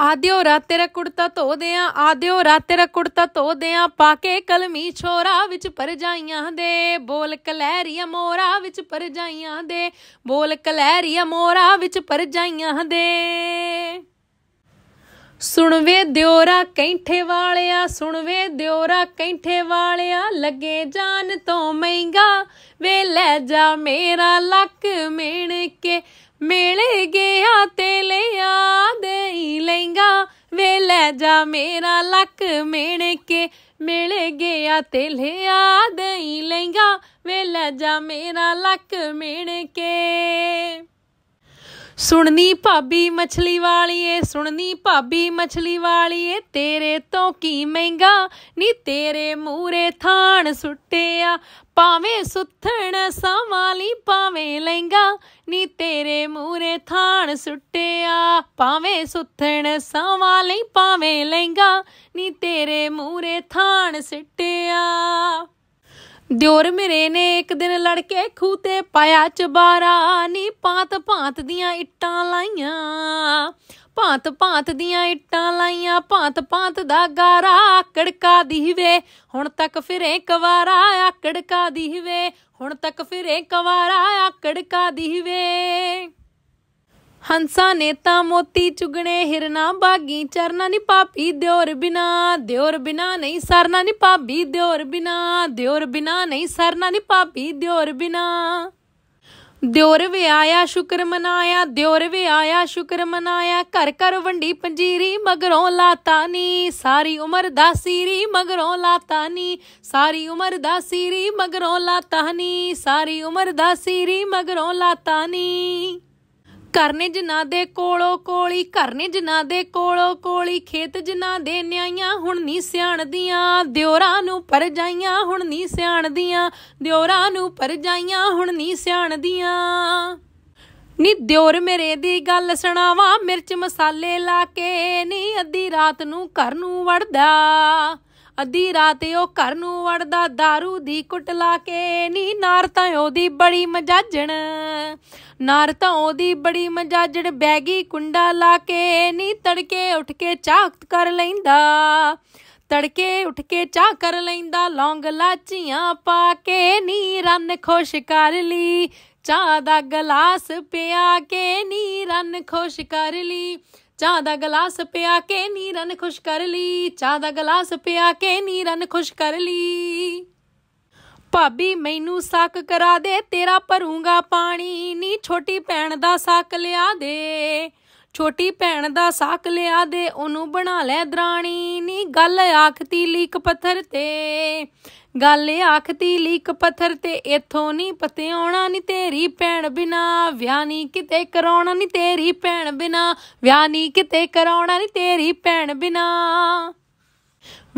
ਆਦਿਓ ਰਾਤ ਤੇਰਾ ਕੁੜਤਾ ਧੋ ਦਿਆਂ ਆਦਿਓ ਰਾਤ ਤੇਰਾ ਕੁੜਤਾ ਧੋ ਦਿਆਂ ਪਾ ਕੇ ਕਲਮੀ ਛੋਰਾ ਵਿੱਚ ਪਰਜਾਈਆਂ ਦੇ ਬੋਲ ਕਲਹਿਰੀਆ ਮੋਰਾ ਵਿੱਚ ਪਰਜਾਈਆਂ ਦੇ ਬੋਲ ਕਲਹਿਰੀਆ ਮੋਰਾ ਵਿੱਚ ਪਰਜਾਈਆਂ ਦੇ ਸੁਣ ਵੇ ਦਿਓਰਾ ਕੈਂਠੇ ਵਾਲਿਆ ਸੁਣ ਵੇ ਦਿਓਰਾ ਕੈਂਠੇ ਵਾਲਿਆ ਲੱਗੇ ਜਾਨ ਤੋਂ ਮਹਿੰਗਾ ਵੇ ਲੈ ਜਾ ਮੇਰਾ ਲੱਕ ਮੇਣ ਕੇ ਮਿਲ ਗਿਆ ਤੇ ਲਿਆ ਦੇਈ ਲੈਂਗਾ ਵੇ ਲੈ ਜਾ ਮੇਰਾ ਲੱਕ ਮਿਣ ਕੇ ਮਿਲ ਗਿਆ ਤੇ ਲਿਆ ਦੇਈ ਲੈਂਗਾ ਵੇ ਲੈ ਜਾ ਮੇਰਾ ਲੱਕ ਮਿਣ ਕੇ ਸੁਣਨੀ ਭਾਬੀ ਮਛਲੀ ਵਾਲੀਏ ਸੁਣਨੀ ਭਾਬੀ ਮਛਲੀ ਵਾਲੀਏ ਤੇਰੇ ਤੋਂ ਕੀ ਮਹਿੰਗਾ ਨੀ ਤੇਰੇ ਮੂਰੇ ਥਾਣ ਸੁੱਟਿਆ ਪਾਵੇਂ ਸੁੱਥਣ ਸਵਾਲੀ ਪਾਵੇਂ ਲਹਿੰਗਾ ਨੀ ਤੇਰੇ ਮੂਰੇ ਥਾਣ ਸੁੱਟਿਆ ਪਾਵੇਂ ਸੁੱਥਣ ਸਵਾਲੀ ਪਾਵੇਂ ਲਹਿੰਗਾ ਨੀ ਤੇਰੇ ਮੂਰੇ ਥਾਣ ਸਿੱਟਿਆ ਦਿਓਰ ਮੇਰੇ ਨੇ ਇੱਕ ਦਿਨ ਲੜ ਕੇ ਖੂ ਤੇ ਪਾਇਆ ਚਬਾਰਾ ਨੀ ਪਾਤ ਪਾਤ ਦੀਆਂ ਇੱਟਾਂ ਲਾਈਆਂ ਪਾਤ ਪਾਤ ਦੀਆਂ ਇੱਟਾਂ ਲਾਈਆਂ ਪਾਤ ਪਾਤ ਦਾ ਗਾਰਾ ਆਕੜਕਾ ਦੀ ਵੇ ਹੁਣ ਤੱਕ ਫਿਰੇ ਕਵਾਰਾ ਆਕੜਕਾ ਦੀ ਵੇ ਹੁਣ ਤੱਕ ਫਿਰੇ ਕਵਾਰਾ ਆਕੜਕਾ ਦੀ ਵੇ ਹੰਸਾ ਨੇ ਤਾਂ ਮੋਤੀ ਚੁਗਣੇ ਹਿਰਨਾ ਬਾਗੀ ਚਰਨਾ ਨਹੀਂ ਪਾਪੀ ਦਿਓਰ ਬਿਨਾ ਦਿਓਰ ਬਿਨਾ ਨਹੀਂ ਸਰਨਾ ਨਹੀਂ ਪਾਪੀ ਦਿਓਰ ਬਿਨਾ ਦਿਓਰ ਬਿਨਾ ਨਹੀਂ ਸਰਨਾ ਨਹੀਂ ਪਾਪੀ ਦਿਓਰ ਬਿਨਾ ਦਿਓਰ ਵੇ ਆਇਆ ਸ਼ੁਕਰ ਮਨਾਇਆ ਦਿਓਰ ਵੇ ਆਇਆ ਸ਼ੁਕਰ ਮਨਾਇਆ ਘਰ ਘਰ ਵੰਡੀ ਪੰਜੀਰੀ ਮਗਰੋਂ ਲਾਤਾ ਨੀ ਸਾਰੀ ਉਮਰ ਦਾ ਸੀਰੀ ਮਗਰੋਂ ਲਾਤਾ ਨੀ ਸਾਰੀ ਉਮਰ ਦਾ ਸੀਰੀ ਮਗਰੋਂ ਲਾਤਾ ਨੀ ਸਾਰੀ ਉਮਰ ਦਾ ਸੀਰੀ ਮਗਰੋਂ ਲਾਤਾ ਨੀ ਕਰਨੇ ਜਿਨ੍ਹਾਂ ਦੇ ਕੋਲੋ ਕੋਲੀ ਕਰਨੇ ਜਿਨ੍ਹਾਂ ਦੇ ਕੋਲੋ ਕੋਲੀ ਖੇਤ ਜਿਨ੍ਹਾਂ ਦੇ ਨਿਆਈਆਂ ਹੁਣ ਨਹੀਂ ਸਿਆਣਦੀਆਂ ਦਿਉਰਾ ਨੂੰ ਪਰਜਾਈਆਂ ਹੁਣ ਨਹੀਂ ਸਿਆਣਦੀਆਂ ਦਿਉਰਾ ਨੂੰ ਪਰਜਾਈਆਂ ਹੁਣ ਨਹੀਂ ਸਿਆਣਦੀਆਂ ਨੀ ਦਿਉਰ ਮੇਰੇ ਦੀ ਗੱਲ ਸੁਣਾਵਾ ਮਿਰਚ ਮਸਾਲੇ ਲਾ ਕੇ ਨੀ ਅੱਧੀ ਰਾਤ ਨੂੰ ਘਰ ਨੂੰ ਵੜਦਾ ਅੱਧੀ ਰਾਤ ਉਹ ਘਰ ਨੂੰ ਵੜਦਾ दारू ਦੀ ਕੁੱਟ ਲਾ ਕੇ ਨੀ ਨਾਰ ਤਾਂ ਉਹਦੀ ਬੜੀ ਮਜਾਜਣ ਨਾਰ ਤਾਂ ਉਹਦੀ ਬੜੀ ਮਜਾਜਣ ਬੈਗੀ ਕੁੰਡਾ ਲਾ ਕੇ ਨੀ ਤੜਕੇ ਉੱਠ ਕੇ ਚਾਕਤ ਕਰ ਲੈਂਦਾ ਤੜਕੇ ਉੱਠ ਕੇ ਚਾਹ ਕਰ ਲੈਂਦਾ ਲੌਂਗ ਲਾਚੀਆਂ ਪਾ ਕੇ ਨੀ ਰੰਨ ਖੁਸ਼ ਕਰ ਲਈ ਚਾਹ ਦਾ ਗਲਾਸ ਪਿਆ ਕੇ ਨੀ ਰੰਨ ਖੁਸ਼ ਕਰ ਲਈ ਚਾਹ ਦਾ ਗਲਾਸ ਪਿਆ ਕੇ ਨੀਰਨ ਖੁਸ਼ ਕਰ ਲਈ ਚਾਹ ਦਾ ਗਲਾਸ ਪਿਆ ਕੇ ਨੀਰਨ ਖੁਸ਼ ਕਰ ਲਈ ਭਾਬੀ ਮੈਨੂੰ ਸਾਕ ਕਰਾ ਦੇ ਤੇਰਾ ਭਰੂੰਗਾ ਪਾਣੀ ਨੀ ਛੋਟੀ ਭੈਣ ਦਾ ਸਾਕ ਲਿਆ ਦੇ ਛੋਟੀ ਭੈਣ ਦਾ ਸਾਕ ਲਿਆ ਦੇ ਉਹਨੂੰ ਬਣਾ ਲੈ ਦਰਾਣੀ ਨੀ ਗੱਲ ਆਖਤੀ ਲੀਕ ਪੱਥਰ ਤੇ ਗੱਲ ਆਖਤੀ ਲੀਕ ਪੱਥਰ ਤੇ ਇਥੋਂ ਨਹੀਂ ਪਤੇ ਆਉਣਾ ਨਹੀਂ ਤੇਰੀ ਭੈਣ ਬਿਨਾ ਵਿਆਹ ਨਹੀਂ ਕਿਤੇ ਕਰਾਉਣਾ ਨਹੀਂ ਤੇਰੀ ਭੈਣ ਬਿਨਾ ਵਿਆਹ ਨਹੀਂ ਕਿਤੇ ਕਰਾਉਣਾ ਨਹੀਂ ਤੇਰੀ ਭੈਣ ਬਿਨਾ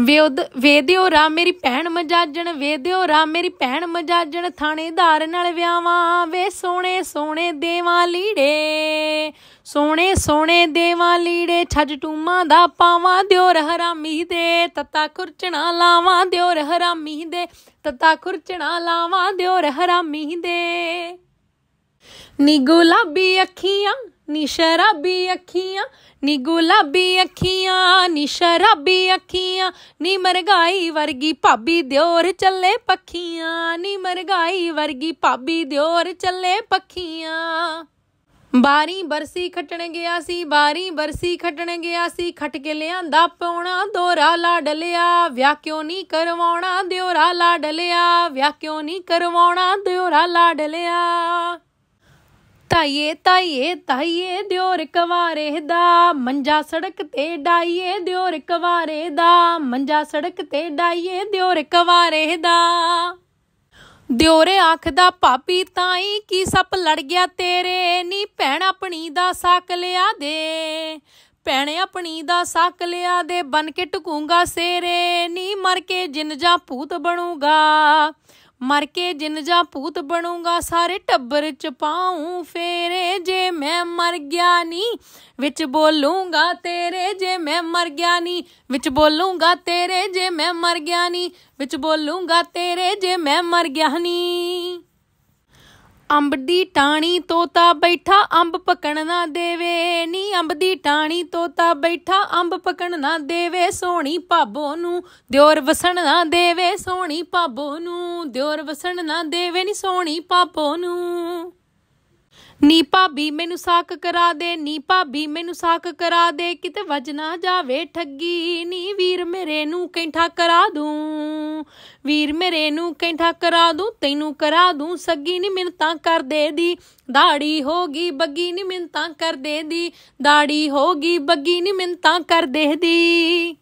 ਵੇਦ ਵੇਦਿਓ ਰਾ ਮੇਰੀ ਭੈਣ ਮਜਾਜਣ ਵੇਦਿਓ ਰਾ ਮੇਰੀ ਭੈਣ ਮਜਾਜਣ ਥਾਣੇਦਾਰ ਨਾਲ ਵਿਆਵਾਂ ਵੇ ਸੋਹਣੇ ਸੋਹਣੇ ਦੇਵਾਂ ਲੀੜੇ ਸੋਹਣੇ ਸੋਹਣੇ ਦੇਵਾਂ ਲੀੜੇ ਛੱਜ ਟੂਮਾ ਦਾ ਪਾਵਾਂ ਦਿਓਰ ਹਰਾਮੀ ਦੇ ਤਤਾ ਖੁਰਚਣਾ ਲਾਵਾਂ ਦਿਓਰ ਹਰਾਮੀ ਦੇ ਤਤਾ ਖੁਰਚਣਾ ਲਾਵਾਂ ਦਿਓਰ ਹਰਾਮੀ ਦੇ ਨੀ ਗੁਲਾਬੀ ਅੱਖੀਆਂ ਨੀ ਸ਼ਰਾਬੀ ਅੱਖੀਆਂ ਨੀ ਗੁਲਾਬੀ ਅੱਖੀਆਂ ਨੀ ਸ਼ਰਾਬੀ ਅੱਖੀਆਂ ਨੀ ਮਰਗਾਈ ਵਰਗੀ ਭਾਬੀ ਦਿਓਰ ਚੱਲੇ ਪੱਖੀਆਂ ਨੀ ਮਰਗਾਈ ਵਰਗੀ ਭਾਬੀ ਦਿਓਰ ਚੱਲੇ ਪੱਖੀਆਂ ਬਾਰੀ ਬਰਸੀ ਖਟਣ ਗਿਆ ਸੀ ਬਾਰੀ ਬਰਸੀ ਖਟਣ ਗਿਆ ਸੀ ਖਟ ਕੇ ਲਿਆਂਦਾ ਪੌਣਾ ਦੋਰਾ ਲਾਡ ਲਿਆ ਵਿਆਹ ਕਿਉਂ ਨਹੀਂ ਕਰਵਾਉਣਾ ਦਿਓਰਾ ਲਾਡ ਲਿਆ ਵਿਆਹ ਕਿਉਂ ਨਹੀਂ ਕਰਵਾਉਣਾ ਦਿਓਰਾ ਲਾਡ ਲਿਆ ਢਾਈਏ ਤਾਈਏ ਤਾਈਏ ਦਿਓਰ ਕਵਾਰੇ ਦਾ ਮੰਜਾ ਸੜਕ ਤੇ ਡਾਈਏ ਦਿਓਰ ਕਵਾਰੇ ਦਾ ਮੰਜਾ ਸੜਕ ਤੇ ਡਾਈਏ ਦਿਓਰ ਕਵਾਰੇ ਦਾ ਦਿਓਰੇ ਆਖਦਾ ਭਾਪੀ ਤਾਈ ਕੀ ਸੱਪ ਲੜ ਗਿਆ ਤੇਰੇ ਨੀ ਭੈਣ ਆਪਣੀ ਦਾ ਸਾਕ ਲਿਆ ਦੇ ਭੈਣੇ ਆਪਣੀ ਦਾ ਸਾਕ ਲਿਆ ਦੇ ਬਨ ਕੇ ਟਕੂੰਗਾ ਸੇਰੇ ਨੀ ਮਰ ਕੇ ਜਿੰਨ ਜਾਂ ਭੂਤ ਬਣੂਗਾ ਮਰ ਕੇ ਜਿੰਨ ਜਾ ਭੂਤ ਬਣੂਗਾ ਸਾਰੇ ਟੱਬਰ ਚ ਪਾਉਂ ਫੇਰੇ ਜੇ ਮੈਂ ਮਰ ਗਿਆ ਨਹੀਂ ਵਿੱਚ ਬੋਲੂੰਗਾ ਤੇਰੇ ਜੇ ਮੈਂ ਮਰ ਗਿਆ ਨਹੀਂ ਵਿੱਚ ਬੋਲੂੰਗਾ ਤੇਰੇ ਜੇ ਮੈਂ ਮਰ ਗਿਆ ਨਹੀਂ ਵਿੱਚ ਬੋਲੂੰਗਾ ਤੇਰੇ ਜੇ ਮੈਂ ਮਰ ਗਿਆ ਨਹੀਂ ਅੰਬ ਦੀ ਟਾਣੀ ਤੋਤਾ ਬੈਠਾ ਅੰਬ ਪਕਣ ਨਾ ਦੇਵੇ ਨੀ ਅੰਬ ਦੀ ਟਾਣੀ ਤੋਤਾ ਬੈਠਾ ਅੰਬ ਪਕਣ ਨਾ ਦੇਵੇ ਸੋਹਣੀ ਭਾਬੋ ਨੂੰ ਦਿਓਰ ਵਸਣ ਨਾ ਦੇਵੇ ਸੋਹਣੀ ਭਾਬੋ ਨੂੰ ਦਿਓਰ ਵਸਣ ਨਾ ਦੇਵੇ ਨੀ ਸੋਹਣੀ ਭਾਬੋ ਨੂੰ ਨੀ ਭਾਬੀ ਮੈਨੂੰ ਸਾਕ ਕਰਾ ਦੇ ਨੀ ਭਾਬੀ ਮੈਨੂੰ ਸਾਕ ਕਰਾ ਦੇ ਕਿਤੇ ਵਜ ਨਾ ਜਾਵੇ ਠੱਗੀ ਨੀ ਵੀਰ ਮੇਰੇ ਨੂੰ ਕੈਂਠਾ ਕਰਾ ਦੂੰ ਵੀਰ ਮੇਰੇ ਨੂੰ ਕੈਂਠਾ ਕਰਾ ਦੂੰ ਤੈਨੂੰ ਕਰਾ ਦੂੰ ਸੱਗੀ ਨੀ ਮਿੰਤਾ ਕਰ ਦੇ ਦੀ ਦਾੜੀ ਹੋਗੀ ਬੱਗੀ ਨੀ ਮਿੰਤਾ ਕਰ ਦੇ ਦੀ ਦਾੜੀ ਹੋਗੀ ਬੱਗੀ ਨੀ ਮਿੰਤਾ ਕਰ ਦੇ ਦੀ